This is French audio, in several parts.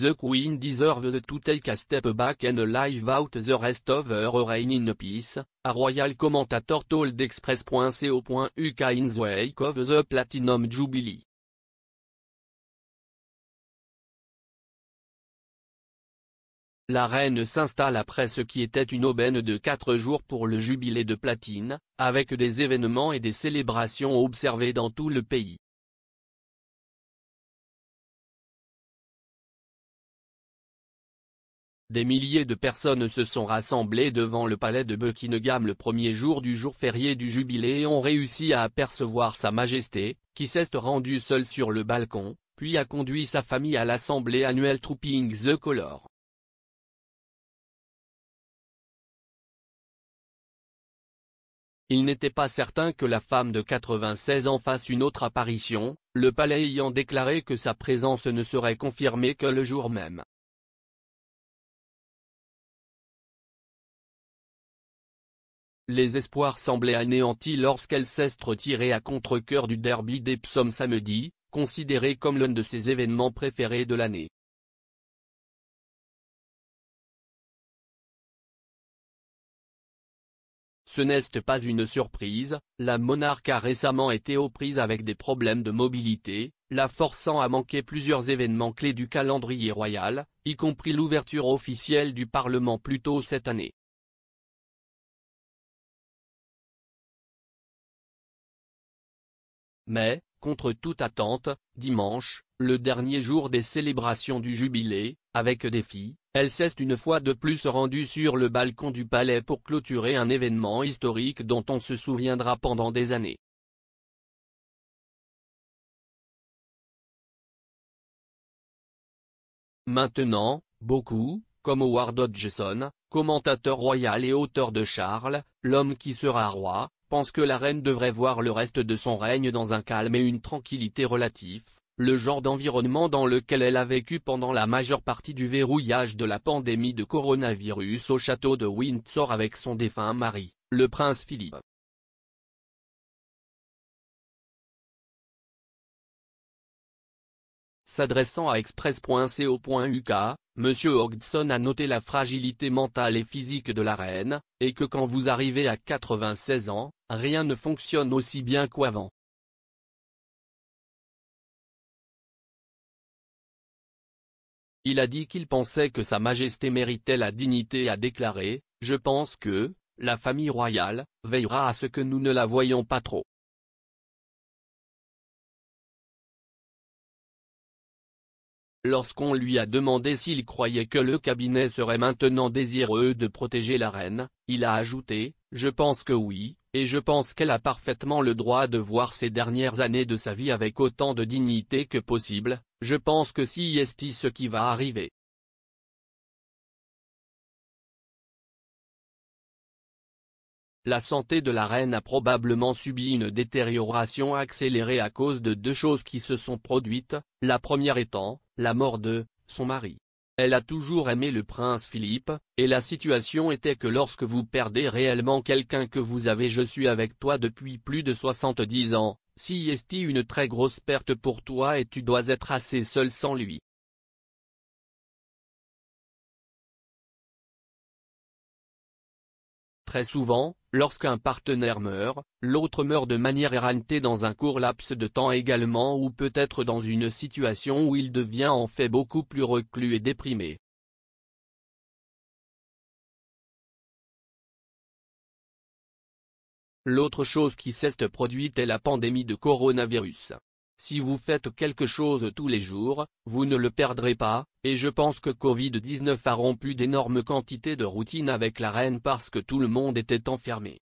The Queen deserves to take a step back and live out the rest of her reign in peace, a royal commentator told express.co.uk in the wake of the Platinum Jubilee. La reine s'installe après ce qui était une aubaine de quatre jours pour le jubilé de platine, avec des événements et des célébrations observées dans tout le pays. Des milliers de personnes se sont rassemblées devant le palais de Buckingham le premier jour du jour férié du Jubilé et ont réussi à apercevoir Sa Majesté, qui s'est rendue seule sur le balcon, puis a conduit sa famille à l'assemblée annuelle Trooping the Color. Il n'était pas certain que la femme de 96 en fasse une autre apparition, le palais ayant déclaré que sa présence ne serait confirmée que le jour même. Les espoirs semblaient anéantis lorsqu'elle s'est retirée à contre-cœur du derby des samedi, considéré comme l'un de ses événements préférés de l'année. Ce n'est pas une surprise, la monarque a récemment été aux prises avec des problèmes de mobilité, la forçant à manquer plusieurs événements clés du calendrier royal, y compris l'ouverture officielle du Parlement plus tôt cette année. Mais, contre toute attente, dimanche, le dernier jour des célébrations du Jubilé, avec des filles, elle s'est une fois de plus rendue sur le balcon du palais pour clôturer un événement historique dont on se souviendra pendant des années. Maintenant, beaucoup, comme Howard Hodgson, commentateur royal et auteur de Charles, l'homme qui sera roi, pense que la reine devrait voir le reste de son règne dans un calme et une tranquillité relatifs, le genre d'environnement dans lequel elle a vécu pendant la majeure partie du verrouillage de la pandémie de coronavirus au château de Windsor avec son défunt mari, le prince Philippe. S'adressant à express.co.uk, Monsieur Hodgson a noté la fragilité mentale et physique de la reine, et que quand vous arrivez à 96 ans, rien ne fonctionne aussi bien qu'avant. Il a dit qu'il pensait que Sa Majesté méritait la dignité à a déclaré, je pense que, la famille royale, veillera à ce que nous ne la voyons pas trop. Lorsqu'on lui a demandé s'il croyait que le cabinet serait maintenant désireux de protéger la reine, il a ajouté, je pense que oui, et je pense qu'elle a parfaitement le droit de voir ces dernières années de sa vie avec autant de dignité que possible, je pense que si est ce qui va arriver. La santé de la reine a probablement subi une détérioration accélérée à cause de deux choses qui se sont produites, la première étant, la mort de son mari. Elle a toujours aimé le prince Philippe, et la situation était que lorsque vous perdez réellement quelqu'un que vous avez je suis avec toi depuis plus de 70 ans, si est une très grosse perte pour toi et tu dois être assez seul sans lui. Très souvent, lorsqu'un partenaire meurt, l'autre meurt de manière errantée dans un court laps de temps également ou peut-être dans une situation où il devient en fait beaucoup plus reclus et déprimé. L'autre chose qui s'est produite est la pandémie de coronavirus. Si vous faites quelque chose tous les jours, vous ne le perdrez pas, et je pense que Covid-19 a rompu d'énormes quantités de routines avec la reine parce que tout le monde était enfermé.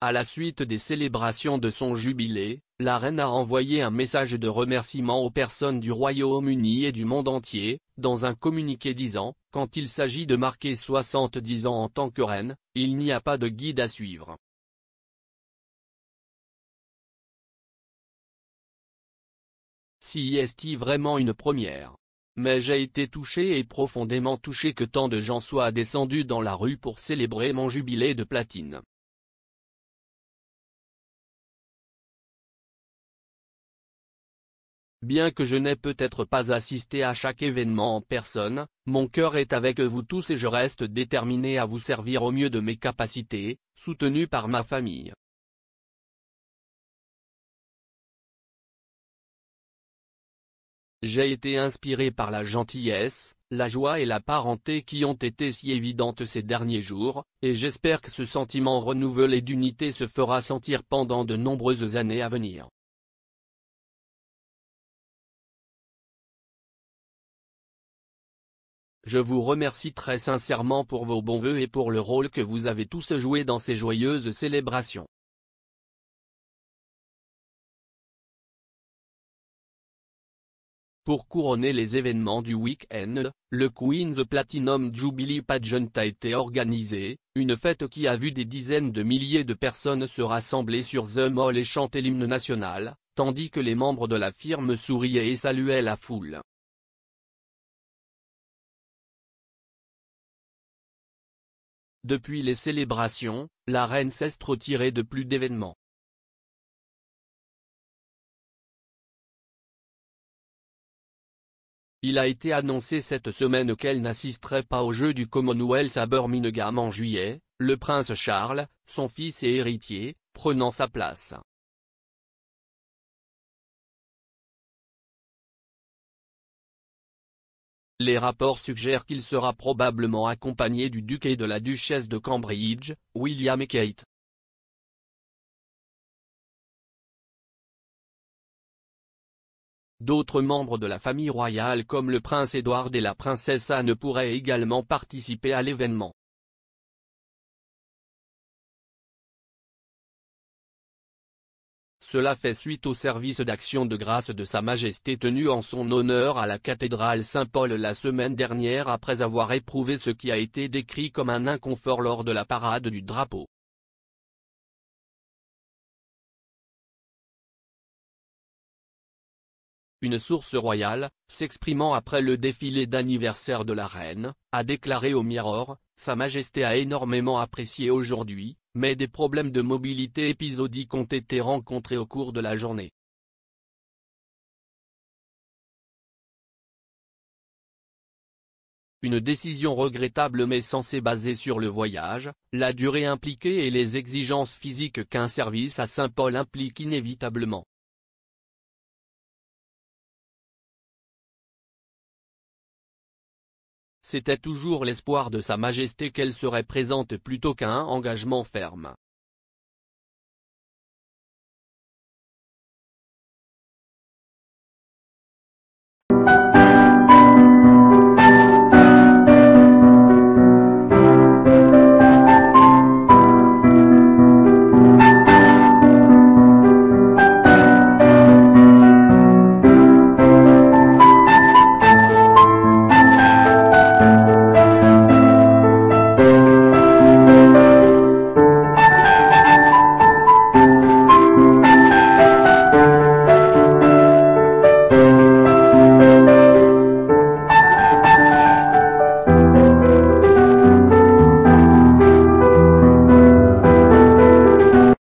À la suite des célébrations de son jubilé, la reine a envoyé un message de remerciement aux personnes du Royaume-Uni et du monde entier, dans un communiqué disant, quand il s'agit de marquer 70 ans en tant que reine, il n'y a pas de guide à suivre. Si est-il vraiment une première Mais j'ai été touché et profondément touché que tant de gens soient descendus dans la rue pour célébrer mon jubilé de platine. Bien que je n'ai peut-être pas assisté à chaque événement en personne, mon cœur est avec vous tous et je reste déterminé à vous servir au mieux de mes capacités, soutenu par ma famille. J'ai été inspiré par la gentillesse, la joie et la parenté qui ont été si évidentes ces derniers jours, et j'espère que ce sentiment renouvelé d'unité se fera sentir pendant de nombreuses années à venir. Je vous remercie très sincèrement pour vos bons voeux et pour le rôle que vous avez tous joué dans ces joyeuses célébrations. Pour couronner les événements du week-end, le Queen's Platinum Jubilee Pageant a été organisé, une fête qui a vu des dizaines de milliers de personnes se rassembler sur The Mall et chanter l'hymne national, tandis que les membres de la firme souriaient et saluaient la foule. Depuis les célébrations, la reine s'est retirée de plus d'événements. Il a été annoncé cette semaine qu'elle n'assisterait pas au jeu du Commonwealth à Birmingham en juillet, le prince Charles, son fils et héritier, prenant sa place. Les rapports suggèrent qu'il sera probablement accompagné du duc et de la duchesse de Cambridge, William et Kate. D'autres membres de la famille royale comme le prince Édouard et la princesse Anne pourraient également participer à l'événement. Cela fait suite au service d'action de grâce de Sa Majesté tenu en son honneur à la cathédrale Saint-Paul la semaine dernière après avoir éprouvé ce qui a été décrit comme un inconfort lors de la parade du drapeau. une source royale, s'exprimant après le défilé d'anniversaire de la reine, a déclaré au Mirror, Sa Majesté a énormément apprécié aujourd'hui, mais des problèmes de mobilité épisodiques ont été rencontrés au cours de la journée. Une décision regrettable mais censée basée sur le voyage, la durée impliquée et les exigences physiques qu'un service à Saint-Paul implique inévitablement. c'était toujours l'espoir de Sa Majesté qu'elle serait présente plutôt qu'un engagement ferme.